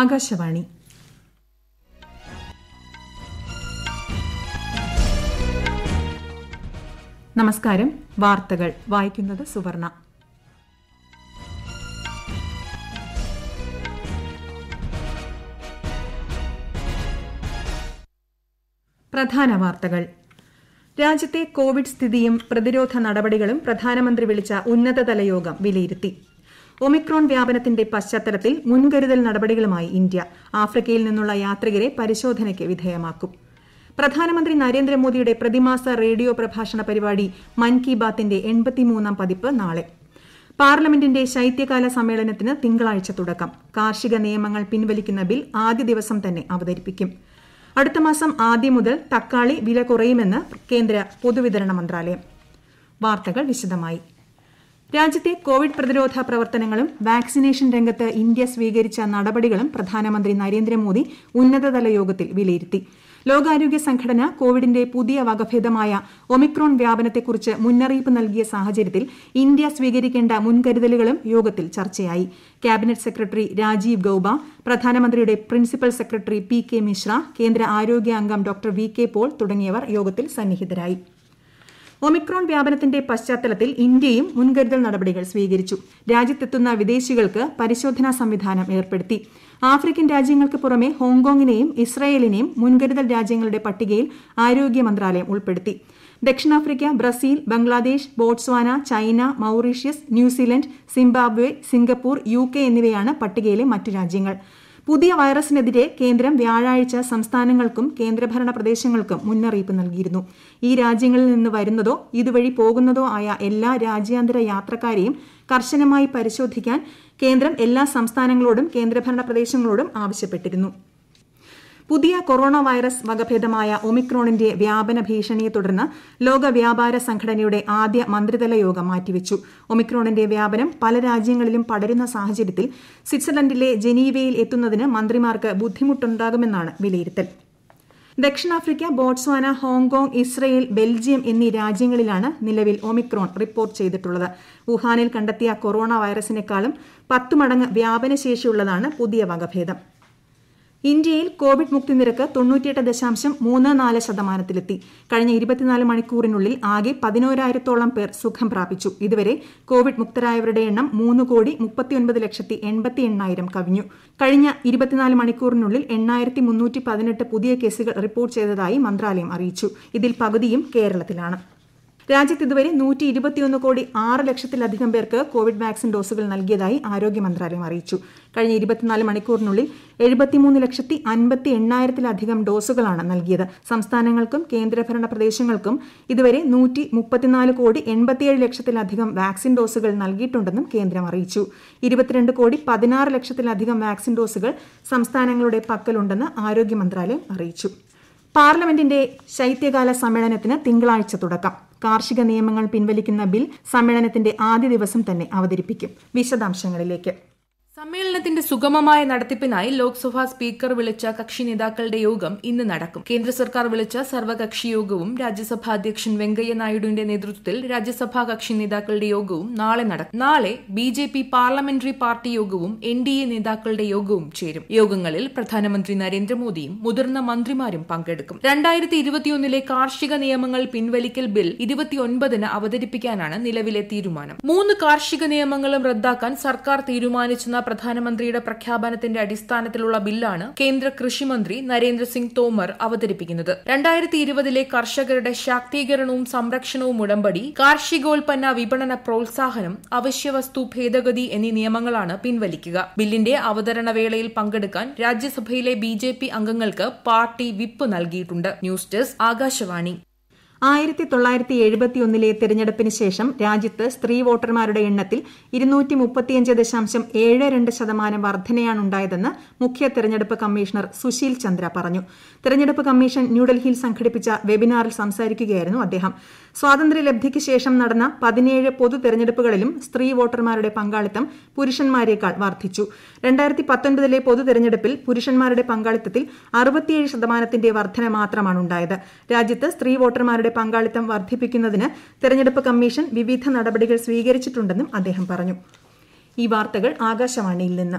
ആകാശവാണി നമസ്കാരം വാർത്തകൾ വായിക്കുന്നത് സുവർണ പ്രധാന വാർത്തകൾ രാജ്യത്തെ കോവിഡ് സ്ഥിതിയും പ്രതിരോധ നടപടികളും പ്രധാനമന്ത്രി വിളിച്ച ഉന്നതതല യോഗം വിലയിരുത്തി ഒമിക്രോൺ വ്യാപനത്തിന്റെ പശ്ചാത്തലത്തിൽ മുൻകരുതൽ നടപടികളുമായി ഇന്ത്യ ആഫ്രിക്കയിൽ നിന്നുള്ള യാത്രികരെ പരിശോധനയ്ക്ക് വിധേയമാക്കും പ്രധാനമന്ത്രി നരേന്ദ്രമോദിയുടെ പ്രതിമാസ റേഡിയോ പ്രഭാഷണ പരിപാടി മൻ കി ബാത്തിന്റെ എൺപത്തിമൂന്നാം പതിപ്പ് നാളെ പാർലമെന്റിന്റെ ശൈത്യകാല സമ്മേളനത്തിന് തിങ്കളാഴ്ച തുടക്കം കാർഷിക നിയമങ്ങൾ പിൻവലിക്കുന്ന ബിൽ ആദ്യ ദിവസം തന്നെ അവതരിപ്പിക്കും അടുത്ത മാസം ആദ്യം മുതൽ തക്കാളി വില കുറയുമെന്ന് കേന്ദ്ര പൊതുവിതരണ മന്ത്രാലയം വാർത്തകൾ വിശദമായി രാജ്യത്തെ കോവിഡ് പ്രതിരോധ പ്രവർത്തനങ്ങളും വാക്സിനേഷൻ രംഗത്ത് ഇന്ത്യ സ്വീകരിച്ച നടപടികളും പ്രധാനമന്ത്രി നരേന്ദ്രമോദി ഉന്നതതല യോഗത്തിൽ വിലയിരുത്തി ലോകാരോഗ്യ സംഘടന കോവിഡിന്റെ പുതിയ വകഭേദമായ ഒമിക്രോൺ വ്യാപനത്തെക്കുറിച്ച് മുന്നറിയിപ്പ് നൽകിയ സാഹചര്യത്തിൽ ഇന്ത്യ സ്വീകരിക്കേണ്ട മുൻകരുതലുകളും യോഗത്തിൽ ചർച്ചയായി ക്യാബിനറ്റ് സെക്രട്ടറി രാജീവ് ഗൌബ പ്രധാനമന്ത്രിയുടെ principal secretary P K Mishra കേന്ദ്ര ആരോഗ്യ അംഗം ഡോക്ടർ വി കെ പോൾ തുടങ്ങിയവർ യോഗത്തിൽ സന്നിഹിതരായി ഒമിക്രോൺ വ്യാപനത്തിന്റെ പശ്ചാത്തലത്തിൽ ഇന്ത്യയും മുൻകരുതൽ നടപടികൾ സ്വീകരിച്ചു രാജ്യത്തെത്തുന്ന വിദേശികൾക്ക് പരിശോധനാ സംവിധാനം ഏർപ്പെടുത്തി ആഫ്രിക്കൻ രാജ്യങ്ങൾക്ക് പുറമെ ഹോങ്കോങ്ങിനെയും ഇസ്രയേലിനെയും മുൻകരുതൽ രാജ്യങ്ങളുടെ പട്ടികയിൽ ആരോഗ്യ മന്ത്രാലയം ഉൾപ്പെടുത്തി ദക്ഷിണാഫ്രിക്ക Brazil Bangladesh Botswana China Mauritius New Zealand Zimbabwe Singapore യു എന്നിവയാണ് പട്ടികയിലെ മറ്റ് രാജ്യങ്ങൾ പുതിയ വൈറസിനെതിരെ കേന്ദ്രം വ്യാഴാഴ്ച സംസ്ഥാനങ്ങൾക്കും കേന്ദ്രഭരണ പ്രദേശങ്ങൾക്കും മുന്നറിയിപ്പ് നൽകിയിരുന്നു ഈ രാജ്യങ്ങളിൽ നിന്ന് വരുന്നതോ ഇതുവഴി പോകുന്നതോ ആയ എല്ലാ രാജ്യാന്തര യാത്രക്കാരെയും കർശനമായി പരിശോധിക്കാൻ കേന്ദ്രം എല്ലാ സംസ്ഥാനങ്ങളോടും കേന്ദ്രഭരണ പ്രദേശങ്ങളോടും ആവശ്യപ്പെട്ടിരുന്നു പുതിയ കൊറോണ വൈറസ് വകഭേദമായ ഒമിക്രോണിന്റെ വ്യാപന ഭീഷണിയെ തുടർന്ന് ലോക വ്യാപാര സംഘടനയുടെ ആദ്യ മന്ത്രിതല യോഗം മാറ്റിവെച്ചു ഒമിക്രോണിന്റെ വ്യാപനം പല രാജ്യങ്ങളിലും പടരുന്ന സാഹചര്യത്തിൽ സ്വിറ്റ്സർലൻഡിലെ ജനീവയിൽ എത്തുന്നതിന് മന്ത്രിമാർക്ക് ബുദ്ധിമുട്ടുണ്ടാകുമെന്നാണ് വിലയിരുത്തൽ ദക്ഷിണാഫ്രിക്ക ബോട്സ്വാന ഹോങ്കോങ് ഇസ്രയേൽ ബെൽജിയം എന്നീ രാജ്യങ്ങളിലാണ് നിലവിൽ ഒമിക്രോൺ റിപ്പോർട്ട് ചെയ്തിട്ടുള്ളത് വുഹാനിൽ കണ്ടെത്തിയ കൊറോണ വൈറസിനേക്കാളും പത്ത് മടങ്ങ് വ്യാപനശേഷിയുള്ളതാണ് പുതിയ വകഭേദം ഇന്ത്യയിൽ കോവിഡ് മുക്തി നിരക്ക് തൊണ്ണൂറ്റിയെട്ട് ദശാംശം മൂന്ന് നാല് ശതമാനത്തിലെത്തി കഴിഞ്ഞ ഇരുപത്തിനാല് മണിക്കൂറിനുള്ളിൽ ആകെ പതിനോരായിരത്തോളം പേർ സുഖം പ്രാപിച്ചു ഇതുവരെ കോവിഡ് മുക്തരായവരുടെ എണ്ണം മൂന്ന് കോടി മുപ്പത്തിയൊൻപത് ലക്ഷത്തി എൺപത്തി എണ്ണായിരം കവിഞ്ഞു കഴിഞ്ഞ ഇരുപത്തിനാല് മണിക്കൂറിനുള്ളിൽ എണ്ണായിരത്തി മുന്നൂറ്റി പതിനെട്ട് പുതിയ കേസുകൾ റിപ്പോർട്ട് ചെയ്തതായി മന്ത്രാലയം അറിയിച്ചു ഇതിൽ പകുതിയും കേരളത്തിലാണ് രാജ്യത്ത് ഇതുവരെ നൂറ്റി ഇരുപത്തിയൊന്ന് കോടി ആറ് ലക്ഷത്തിലധികം പേർക്ക് കോവിഡ് വാക്സിൻ ഡോസുകൾ നൽകിയതായി ആരോഗ്യ മന്ത്രാലയം അറിയിച്ചു കഴിഞ്ഞ ഇരുപത്തിനാല് മണിക്കൂറിനുള്ളിൽ എഴുപത്തിമൂന്ന് ലക്ഷത്തി അൻപത്തി എണ്ണായിരത്തിലധികം ഡോസുകളാണ് നൽകിയത് സംസ്ഥാനങ്ങൾക്കും കേന്ദ്രഭരണ പ്രദേശങ്ങൾക്കും ഇതുവരെ നൂറ്റി മുപ്പത്തിനാല് കോടി എൺപത്തിയേഴ് ലക്ഷത്തിലധികം വാക്സിൻ ഡോസുകൾ നൽകിയിട്ടുണ്ടെന്നും കേന്ദ്രം അറിയിച്ചു ഇരുപത്തിരണ്ട് കോടി പതിനാറ് ലക്ഷത്തിലധികം വാക്സിൻ ഡോസുകൾ സംസ്ഥാനങ്ങളുടെ പക്കലുണ്ടെന്ന് ആരോഗ്യ മന്ത്രാലയം അറിയിച്ചു പാർലമെന്റിന്റെ ശൈത്യകാല സമ്മേളനത്തിന് തിങ്കളാഴ്ച തുടക്കം കാർഷിക നിയമങ്ങൾ പിൻവലിക്കുന്ന ബിൽ സമ്മേളനത്തിന്റെ ആദ്യ ദിവസം തന്നെ അവതരിപ്പിക്കും വിശദാംശങ്ങളിലേക്ക് സമ്മേളനത്തിന്റെ സുഗമമായ നടത്തിപ്പിനായി ലോക്സഭാ സ്പീക്കർ വിളിച്ച കക്ഷി നേതാക്കളുടെ യോഗം ഇന്ന് നടക്കും കേന്ദ്ര സർക്കാർ വിളിച്ച സർവകക്ഷി യോഗവും രാജ്യസഭാ അധ്യക്ഷൻ വെങ്കയ്യ നായിഡുവിന്റെ നേതൃത്വത്തിൽ രാജ്യസഭാ കക്ഷി നേതാക്കളുടെ യോഗവും നാളെ നടക്കും നാളെ B J P parliamentary party യോഗവും എൻ ഡി എ നേതാക്കളുടെ യോഗവും ചേരും യോഗങ്ങളിൽ പ്രധാനമന്ത്രി നരേന്ദ്രമോദിയും മുതിർന്ന മന്ത്രിമാരും പങ്കെടുക്കും രണ്ടായിരത്തി ഇരുപത്തിയൊന്നിലെ കാർഷിക നിയമങ്ങൾ പിൻവലിക്കൽ ബിൽ ഇരുപത്തിയൊൻപതിന് അവതരിപ്പിക്കാനാണ് നിലവിലെ തീരുമാനം മൂന്ന് കാർഷിക നിയമങ്ങളും റദ്ദാക്കാൻ സർക്കാർ തീരുമാനിച്ചു പ്രധാനമന്ത്രിയുടെ പ്രഖ്യാപനത്തിന്റെ അടിസ്ഥാനത്തിലുള്ള ബില്ലാണ് കേന്ദ്ര കൃഷിമന്ത്രി നരേന്ദ്രസിംഗ് തോമർ അവതരിപ്പിക്കുന്നത് രണ്ടായിരത്തി ഇരുപതിലെ കർഷകരുടെ ശാക്തീകരണവും സംരക്ഷണവും ഉടമ്പടി കാർഷികോൽപ്പന്ന വിപണന പ്രോത്സാഹനം അവശ്യവസ്തു ഭേദഗതി എന്നീ നിയമങ്ങളാണ് പിൻവലിക്കുക ബില്ലിന്റെ അവതരണ വേളയിൽ പങ്കെടുക്കാൻ രാജ്യസഭയിലെ ബി അംഗങ്ങൾക്ക് പാർട്ടി വിപ്പ് നൽകിയിട്ടുണ്ട് ന്യൂസ് ഡെസ്ക് ആകാശവാണി ആയിരത്തി തൊള്ളായിരത്തി എഴുപത്തിയൊന്നിലെ തെരഞ്ഞെടുപ്പിന് ശേഷം രാജ്യത്ത് സ്ത്രീ വോട്ടർമാരുടെ എണ്ണത്തിൽ ഇരുന്നൂറ്റി മുപ്പത്തിയഞ്ച് ദശാംശം ഏഴ് രണ്ട് ശതമാനം വർധനയാണുണ്ടായതെന്ന് മുഖ്യ തെരഞ്ഞെടുപ്പ് കമ്മീഷണർ സുശീൽ ചന്ദ്ര പറഞ്ഞു തെരഞ്ഞെടുപ്പ് കമ്മീഷൻ ന്യൂഡൽഹിയിൽ സംഘടിപ്പിച്ച വെബിനാറിൽ സംസാരിക്കുകയായിരുന്നു അദ്ദേഹം സ്വാതന്ത്ര്യലബ്ധിക്ക് ശേഷം നടന്ന പതിനേഴ് പൊതു തെരഞ്ഞെടുപ്പുകളിലും സ്ത്രീ വോട്ടർമാരുടെ പങ്കാളിത്തം പുരുഷന്മാരേക്കാൾ വർദ്ധിച്ചു രണ്ടായിരത്തി പത്തൊൻപതിലെ പൊതു തെരഞ്ഞെടുപ്പിൽ പുരുഷന്മാരുടെ പങ്കാളിത്തത്തിൽ അറുപത്തിയേഴ് ശതമാനത്തിന്റെ വർധന മാത്രമാണ് ഉണ്ടായത് രാജ്യത്ത് സ്ത്രീ വോട്ടർമാരുടെ പങ്കാളിത്തം വർദ്ധിപ്പിക്കുന്നതിന് തെരഞ്ഞെടുപ്പ് കമ്മീഷൻ വിവിധ നടപടികൾ സ്വീകരിച്ചിട്ടുണ്ടെന്നും അദ്ദേഹം പറഞ്ഞു ഈ വാർത്തകൾ ആകാശവാണിയിൽ നിന്ന്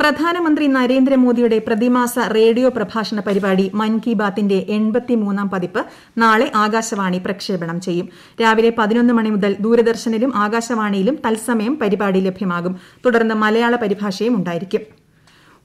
പ്രധാനമന്ത്രി നരേന്ദ്രമോദിയുടെ പ്രതിമാസ റേഡിയോ പ്രഭാഷണ പരിപാടി മൻ കി ബാത്തിന്റെ എൺപത്തിമൂന്നാം പതിപ്പ് നാളെ ആകാശവാണി പ്രക്ഷേപണം ചെയ്യും രാവിലെ പതിനൊന്ന് മണി മുതൽ ദൂരദർശനിലും ആകാശവാണിയിലും തത്സമയം പരിപാടി ലഭ്യമാകും തുടർന്ന് മലയാള പരിഭാഷയും ഉണ്ടായിരിക്കും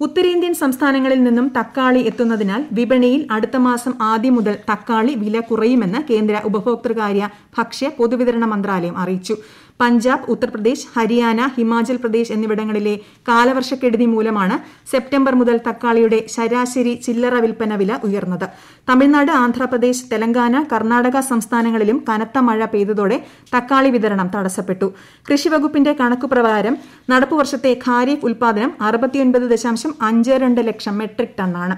ഉത്തരേന്ത്യൻ സംസ്ഥാനങ്ങളിൽ നിന്നും തക്കാളി എത്തുന്നതിനാൽ വിപണിയിൽ അടുത്ത മാസം ആദ്യം മുതൽ തക്കാളി വില കുറയുമെന്ന് കേന്ദ്ര ഉപഭോക്തൃകാര്യ ഭക്ഷ്യ പൊതുവിതരണ മന്ത്രാലയം അറിയിച്ചു പഞ്ചാബ് ഉത്തർപ്രദേശ് ഹരിയാന ഹിമാചൽ പ്രദേശ് എന്നിവിടങ്ങളിലെ കാലവർഷക്കെടുതി മൂലമാണ് സെപ്റ്റംബർ മുതൽ തക്കാളിയുടെ ശരാശരി ചില്ലറ വിൽപ്പന വില ഉയർന്നത് തമിഴ്നാട് ആന്ധ്രാപ്രദേശ് തെലങ്കാന കർണാടക സംസ്ഥാനങ്ങളിലും കനത്ത മഴ പെയ്തതോടെ തക്കാളി വിതരണം തടസ്സപ്പെട്ടു കൃഷിവകുപ്പിന്റെ കണക്കുപ്രകാരം നടപ്പുവർഷത്തെ ഖാരിഫ് ഉൽപാദനം അറുപത്തിയൊൻപത് ദശാംശം അഞ്ച് രണ്ട് ലക്ഷം മെട്രിക് ടണ്ണാണ്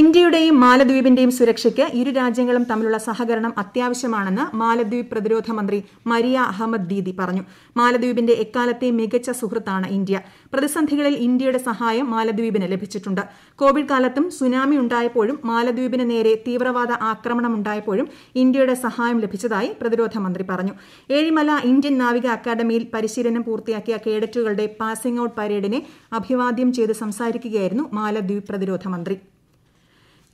ഇന്ത്യയുടെയും മാലദ്വീപിന്റെയും സുരക്ഷയ്ക്ക് ഇരു രാജ്യങ്ങളും തമ്മിലുള്ള സഹകരണം അത്യാവശ്യമാണെന്ന് മാലദ്വീപ് പ്രതിരോധ മന്ത്രി മരിയ അഹമ്മദ് ദീദി പറഞ്ഞു മാലദ്വീപിന്റെ എക്കാലത്തെ മികച്ച സുഹൃത്താണ് ഇന്ത്യ പ്രതിസന്ധികളിൽ ഇന്ത്യയുടെ സഹായം മാലദ്വീപിന് ലഭിച്ചിട്ടുണ്ട് കോവിഡ് കാലത്തും സുനാമി ഉണ്ടായപ്പോഴും മാലദ്വീപിന് നേരെ തീവ്രവാദ ആക്രമണം ഉണ്ടായപ്പോഴും ഇന്ത്യയുടെ സഹായം ലഭിച്ചതായി പ്രതിരോധ മന്ത്രി പറഞ്ഞു ഏഴിമല ഇന്ത്യൻ നാവിക അക്കാദമിയിൽ പരിശീലനം പൂർത്തിയാക്കിയ കേഡറ്റുകളുടെ പാസിംഗ് ഔട്ട് പരേഡിനെ അഭിവാദ്യം ചെയ്ത് സംസാരിക്കുകയായിരുന്നു മാലദ്വീപ് പ്രതിരോധ മന്ത്രി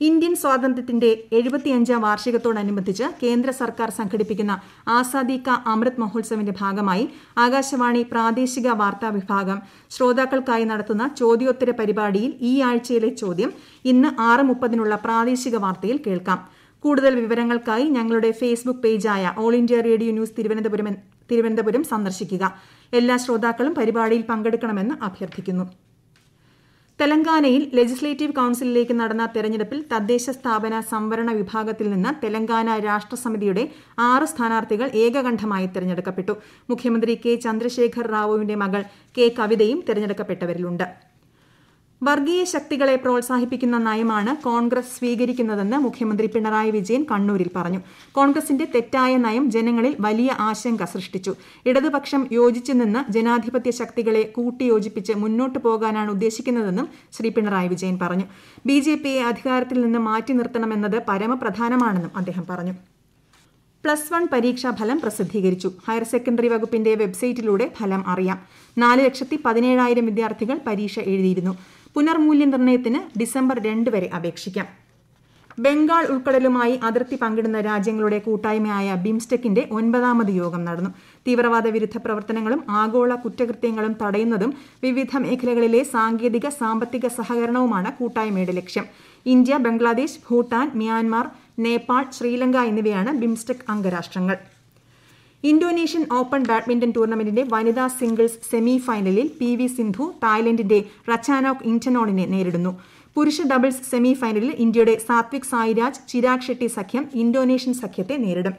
ഇന്ത്യൻ സ്വാതന്ത്ര്യത്തിന്റെ എഴുപത്തിയഞ്ചാം വാർഷികത്തോടനുബന്ധിച്ച് കേന്ദ്ര സർക്കാർ സംഘടിപ്പിക്കുന്ന ആസാദി കാ അമൃത് മഹോത്സവിന്റെ ഭാഗമായി ആകാശവാണി പ്രാദേശിക വാർത്താ വിഭാഗം ശ്രോതാക്കൾക്കായി നടത്തുന്ന ചോദ്യോത്തര പരിപാടിയിൽ ഈ ആഴ്ചയിലെ ചോദ്യം ഇന്ന് ആറ് മുപ്പതിനുള്ള പ്രാദേശിക വാർത്തയിൽ കേൾക്കാം കൂടുതൽ വിവരങ്ങൾക്കായി ഞങ്ങളുടെ ഫേസ്ബുക്ക് പേജായ All India Radio News Thiruvananthapuram Thiruvananthapuram സന്ദർശിക്കുക എല്ലാ ശ്രോതാക്കളും പരിപാടിയിൽ പങ്കെടുക്കണമെന്ന് അഭ്യർത്ഥിക്കുന്നു തെലങ്കാനയിൽ ലെജിസ്ലേറ്റീവ് കൌൺസിലിലേക്ക് നടന്ന തെരഞ്ഞെടുപ്പിൽ തദ്ദേശ സ്ഥാപന സംവരണ വിഭാഗത്തിൽ നിന്ന് തെലങ്കാന രാഷ്ട്ര സമിതിയുടെ ആറ് സ്ഥാനാർത്ഥികൾ ഏകകണ്ഠമായി തെരഞ്ഞെടുക്കപ്പെട്ടു മുഖ്യമന്ത്രി കെ ചന്ദ്രശേഖർ റാവുവിന്റെ മകൾ കെ കവിതയും തെരഞ്ഞെടുക്കപ്പെട്ടവരിലുണ്ട് വർഗീയ ശക്തികളെ പ്രോത്സാഹിപ്പിക്കുന്ന നയമാണ് കോൺഗ്രസ് സ്വീകരിക്കുന്നതെന്ന് മുഖ്യമന്ത്രി പിണറായി വിജയൻ കണ്ണൂരിൽ പറഞ്ഞു കോൺഗ്രസിന്റെ തെറ്റായ നയം ജനങ്ങളിൽ വലിയ ആശങ്ക സൃഷ്ടിച്ചു ഇടതുപക്ഷം യോജിച്ചു നിന്ന് ജനാധിപത്യ ശക്തികളെ കൂട്ടിയോജിപ്പിച്ച് മുന്നോട്ടു പോകാനാണ് ഉദ്ദേശിക്കുന്നതെന്നും ശ്രീ പിണറായി വിജയൻ പറഞ്ഞു ബി ജെ പിയെ അധികാരത്തിൽ നിന്ന് മാറ്റി നിർത്തണമെന്നത് പരമപ്രധാനമാണെന്നും അദ്ദേഹം പറഞ്ഞു പ്ലസ് വൺ പരീക്ഷാ ഫലം പ്രസിദ്ധീകരിച്ചു ഹയർ സെക്കൻഡറി വകുപ്പിന്റെ വെബ്സൈറ്റിലൂടെ ഫലം അറിയാം നാല് ലക്ഷത്തി പതിനേഴായിരം വിദ്യാർത്ഥികൾ പരീക്ഷ എഴുതിയിരുന്നു പുനർമൂല്യനിർണ്ണയത്തിന് ഡിസംബർ രണ്ട് വരെ അപേക്ഷിക്കാം ബംഗാൾ ഉൾക്കടലുമായി അതിർത്തി പങ്കിടുന്ന രാജ്യങ്ങളുടെ കൂട്ടായ്മയായ ബിംസ്റ്റെക്കിന്റെ ഒൻപതാമത് യോഗം നടന്നു തീവ്രവാദ വിരുദ്ധ പ്രവർത്തനങ്ങളും ആഗോള കുറ്റകൃത്യങ്ങളും തടയുന്നതും വിവിധ മേഖലകളിലെ സാങ്കേതിക സാമ്പത്തിക സഹകരണവുമാണ് കൂട്ടായ്മയുടെ ലക്ഷ്യം ഇന്ത്യ ബംഗ്ലാദേശ് ഭൂട്ടാൻ മ്യാൻമാർ നേപ്പാൾ ശ്രീലങ്ക എന്നിവയാണ് ബിംസ്റ്റെക് അംഗരാഷ്ട്രങ്ങൾ ഇന്തോനേഷ്യൻ ഓപ്പൺ ബാഡ്മിന്റൺ ടൂർണമെന്റിന്റെ വനിതാ സിംഗിൾസ് സെമി ഫൈനലിൽ പി വി സിന്ധു തായ്ലന്റിന്റെ റച്ചാനോക് ഇന്റനോണിനെ നേരിടുന്നു പുരുഷ ഡബിൾസ് സെമി ഫൈനലിൽ ഇന്ത്യയുടെ സാത്വിക് സായിരാജ് ചിരാഗ് ഷെട്ടി സഖ്യം ഇന്തോനേഷ്യൻ സഖ്യത്തെ നേരിടും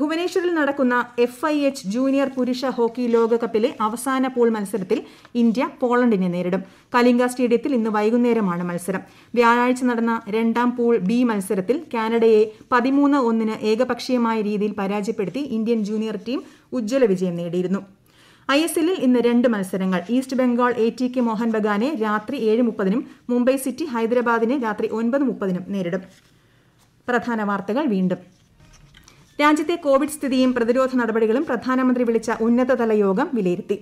ഭുവനേശ്വറിൽ നടക്കുന്ന എഫ് ഐ എച്ച് ജൂനിയർ പുരുഷ ഹോക്കി ലോകകപ്പിലെ അവസാന പൂൾ മത്സരത്തിൽ ഇന്ത്യ പോളണ്ടിനെ നേരിടും കലിംഗ സ്റ്റേഡിയത്തിൽ ഇന്ന് വൈകുന്നേരമാണ് മത്സരം വ്യാഴാഴ്ച നടന്ന രണ്ടാം പൂൾ ബി മത്സരത്തിൽ കാനഡയെ പതിമൂന്ന് ഒന്നിന് ഏകപക്ഷീയമായ രീതിയിൽ പരാജയപ്പെടുത്തി ഇന്ത്യൻ ജൂനിയർ ടീം ഉജ്ജ്വല വിജയം നേടിയിരുന്നു ഐ എസ് എല്ലിൽ ഇന്ന് രണ്ട് മത്സരങ്ങൾ East Bengal A T K Mohun ബഗാനെ രാത്രി ഏഴ് മുപ്പതിനും മുംബൈ സിറ്റി ഹൈദരാബാദിനെ രാത്രി ഒൻപത് മുപ്പതിനും നേരിടും പ്രധാന വാർത്തകൾ വീണ്ടും രാജ്യത്തെ കോവിഡ് സ്ഥിതിയും പ്രതിരോധ നടപടികളും പ്രധാനമന്ത്രി വിളിച്ച ഉന്നതതല യോഗം വിലയിരുത്തി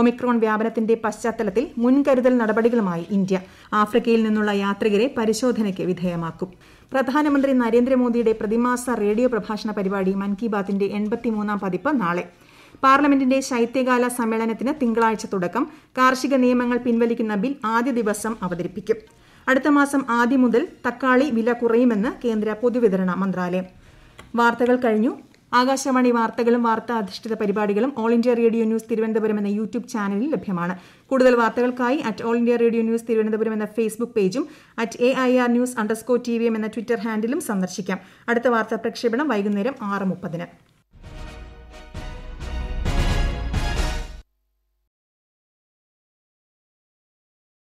ഒമിക്രോൺ വ്യാപനത്തിന്റെ പശ്ചാത്തലത്തിൽ മുൻകരുതൽ നടപടികളുമായി ഇന്ത്യ ആഫ്രിക്കയിൽ നിന്നുള്ള യാത്രികരെ പരിശോധനയ്ക്ക് വിധേയമാക്കും പ്രധാനമന്ത്രി നരേന്ദ്രമോദിയുടെ പ്രതിമാസ റേഡിയോ പ്രഭാഷണ പരിപാടി മൻ കി ബാത്തിന്റെ എൺപത്തിമൂന്നാം പതിപ്പ് നാളെ പാർലമെന്റിന്റെ ശൈത്യകാല സമ്മേളനത്തിന് തിങ്കളാഴ്ച തുടക്കം കാർഷിക നിയമങ്ങൾ പിൻവലിക്കുന്ന ബിൽ ആദ്യ ദിവസം അവതരിപ്പിക്കും അടുത്ത മാസം ആദ്യം മുതൽ തക്കാളി വില കുറയുമെന്ന് കേന്ദ്ര പൊതുവിതരണ മന്ത്രാലയം വാർത്തകൾ കഴിഞ്ഞു ആകാശവാണി വാർത്തകളും വാർത്താ അധിഷ്ഠിത പരിപാടികളും All India Radio News Thiruvananthapuram എന്ന യൂട്യൂബ് ചാനലിൽ ലഭ്യമാണ് കൂടുതൽ വാർത്തകൾക്കായി at All India Radio News Thiruvananthapuram എന്ന ഫേസ്ബുക്ക് പേജും at A I R news underscore T V M എന്ന ട്വിറ്റർ ഹാൻഡിലും സന്ദർശിക്കാം അടുത്ത വാർത്താ പ്രക്ഷേപണം വൈകുന്നേരം ആറ് മുപ്പതിന്